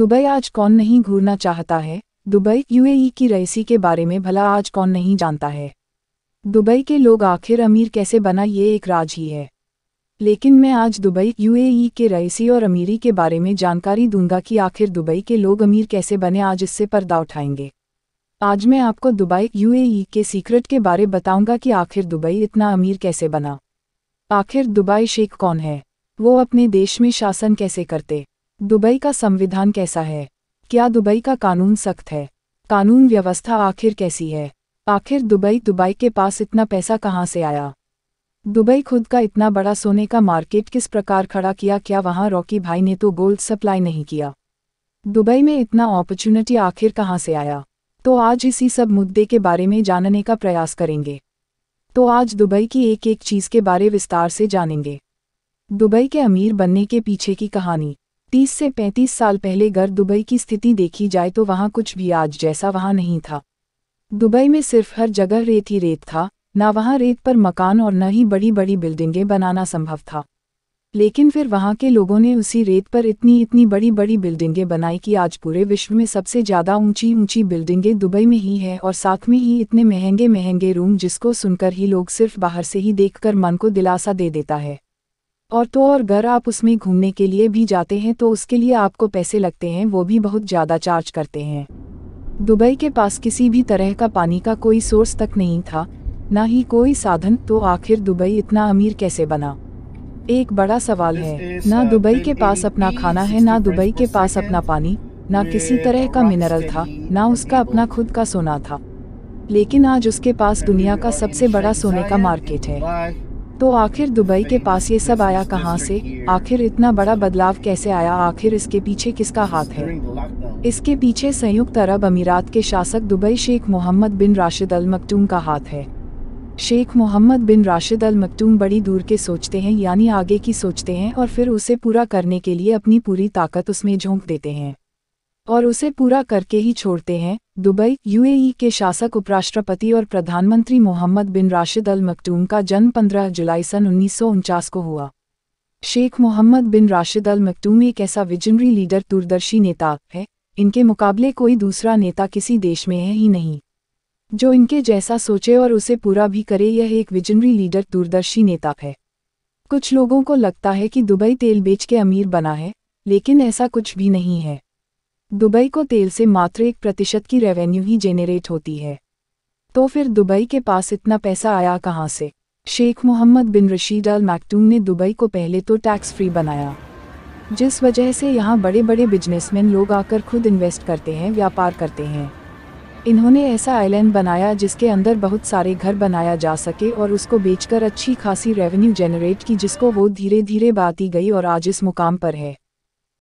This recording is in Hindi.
दुबई आज कौन नहीं घूरना चाहता है दुबई यूएई की रईसी के बारे में भला आज कौन नहीं जानता है दुबई के लोग आखिर अमीर कैसे बना ये एक राज ही है लेकिन मैं आज दुबई यूएई के रईसी और अमीरी के बारे में जानकारी दूंगा कि आखिर दुबई के लोग अमीर कैसे बने आज इससे पर्दा उठाएंगे आज मैं आपको दुबई यूएई के सीक्रेट के बारे बताऊंगा कि आखिर दुबई इतना अमीर कैसे बना आखिर दुबई शेख कौन है वो अपने देश में शासन कैसे करते दुबई का संविधान कैसा है क्या दुबई का कानून सख्त है कानून व्यवस्था आखिर कैसी है आखिर दुबई दुबई के पास इतना पैसा कहाँ से आया दुबई खुद का इतना बड़ा सोने का मार्केट किस प्रकार खड़ा किया क्या वहाँ रॉकी भाई ने तो गोल्ड सप्लाई नहीं किया दुबई में इतना अपॉर्चुनिटी आखिर कहाँ से आया तो आज इसी सब मुद्दे के बारे में जानने का प्रयास करेंगे तो आज दुबई की एक एक चीज़ के बारे विस्तार से जानेंगे दुबई के अमीर बनने के पीछे की कहानी तीस से पैंतीस साल पहले अगर दुबई की स्थिति देखी जाए तो वहाँ कुछ भी आज जैसा वहाँ नहीं था दुबई में सिर्फ हर जगह रेत ही रेत था ना वहाँ रेत पर मकान और न ही बड़ी बड़ी बिल्डिंगें बनाना संभव था लेकिन फिर वहाँ के लोगों ने उसी रेत पर इतनी इतनी बड़ी बड़ी बिल्डिंगें बनाई कि आज पूरे विश्व में सबसे ज़्यादा ऊंची ऊंची बिल्डिंगें दुबई में ही है और साथ में ही इतने महंगे महंगे रूम जिसको सुनकर ही लोग सिर्फ बाहर से ही देखकर मन को दिलासा दे देता है और तो और अगर आप उसमें घूमने के लिए भी जाते हैं तो उसके लिए आपको पैसे लगते हैं वो भी बहुत ज़्यादा चार्ज करते हैं दुबई के पास किसी भी तरह का पानी का कोई सोर्स तक नहीं था ना ही कोई साधन तो आखिर दुबई इतना अमीर कैसे बना एक बड़ा सवाल है ना uh, दुबई के पास अपना खाना है ना दुबई के पास अपना पानी ना किसी तरह का मिनरल था ना उसका अपना खुद का सोना था लेकिन आज उसके पास दुनिया का सबसे बड़ा सोने का मार्केट है तो आखिर दुबई के पास ये सब आया कहाँ से आखिर इतना बड़ा बदलाव कैसे आया आखिर इसके पीछे किसका हाथ है इसके पीछे संयुक्त अरब अमीरात के शासक Dubai Sheikh Mohammed bin Rashid Al Maktoum का हाथ है Sheikh Mohammed bin Rashid Al मकटूम बड़ी दूर के सोचते हैं यानी आगे की सोचते हैं और फिर उसे पूरा करने के लिए अपनी पूरी ताकत उसमें झोंक देते हैं और उसे पूरा करके ही छोड़ते हैं दुबई यूएई के शासक उपराष्ट्रपति और प्रधानमंत्री Mohammad bin Rashid Al Maktoum का जन्म 15 जुलाई सन उन्नीस को हुआ Sheikh Mohammed bin Rashid Al मकटूम एक ऐसा विजनरी लीडर दूरदर्शी नेता है इनके मुकाबले कोई दूसरा नेता किसी देश में है ही नहीं जो इनके जैसा सोचे और उसे पूरा भी करे यह एक विजनरी लीडर दूरदर्शी नेता है कुछ लोगों को लगता है कि दुबई तेल बेच के अमीर बना है लेकिन ऐसा कुछ भी नहीं है दुबई को तेल से मात्र एक प्रतिशत की रेवेन्यू ही जेनरेट होती है तो फिर दुबई के पास इतना पैसा आया कहाँ से शेख मोहम्मद बिन रशीद अल मैक्टूम ने दुबई को पहले तो टैक्स फ्री बनाया जिस वजह से यहाँ बड़े बड़े बिजनेसमैन लोग आकर खुद इन्वेस्ट करते हैं व्यापार करते हैं इन्होंने ऐसा आइलैंड बनाया जिसके अंदर बहुत सारे घर बनाया जा सके और उसको बेचकर अच्छी खासी रेवेन्यू जनरेट की जिसको वो धीरे धीरे बाती गई और आज इस मुकाम पर है